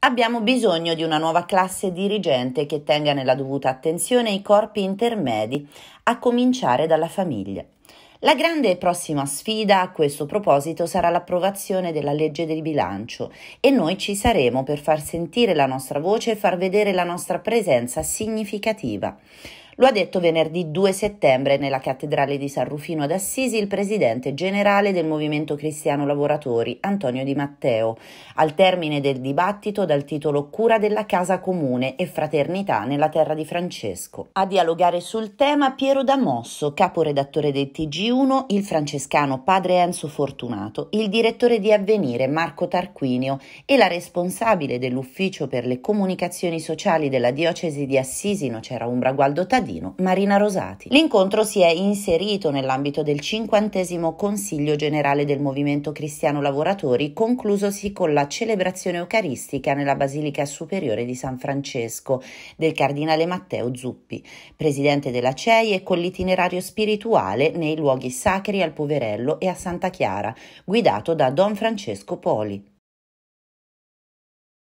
Abbiamo bisogno di una nuova classe dirigente che tenga nella dovuta attenzione i corpi intermedi, a cominciare dalla famiglia. La grande e prossima sfida a questo proposito sarà l'approvazione della legge del bilancio e noi ci saremo per far sentire la nostra voce e far vedere la nostra presenza significativa. Lo ha detto venerdì 2 settembre nella cattedrale di San Rufino ad Assisi il presidente generale del Movimento Cristiano Lavoratori, Antonio Di Matteo, al termine del dibattito dal titolo Cura della casa comune e fraternità nella terra di Francesco. A dialogare sul tema Piero Damosso, caporedattore del TG1, il francescano padre Enzo Fortunato, il direttore di Avvenire Marco Tarquinio e la responsabile dell'ufficio per le comunicazioni sociali della diocesi di Assisi, Nocera Umbra Gualdo Tadini, cittadino Marina Rosati. L'incontro si è inserito nell'ambito del 50 Consiglio Generale del Movimento Cristiano Lavoratori, conclusosi con la celebrazione eucaristica nella Basilica Superiore di San Francesco del Cardinale Matteo Zuppi, presidente della CEI e con l'itinerario spirituale nei luoghi sacri al Poverello e a Santa Chiara, guidato da Don Francesco Poli.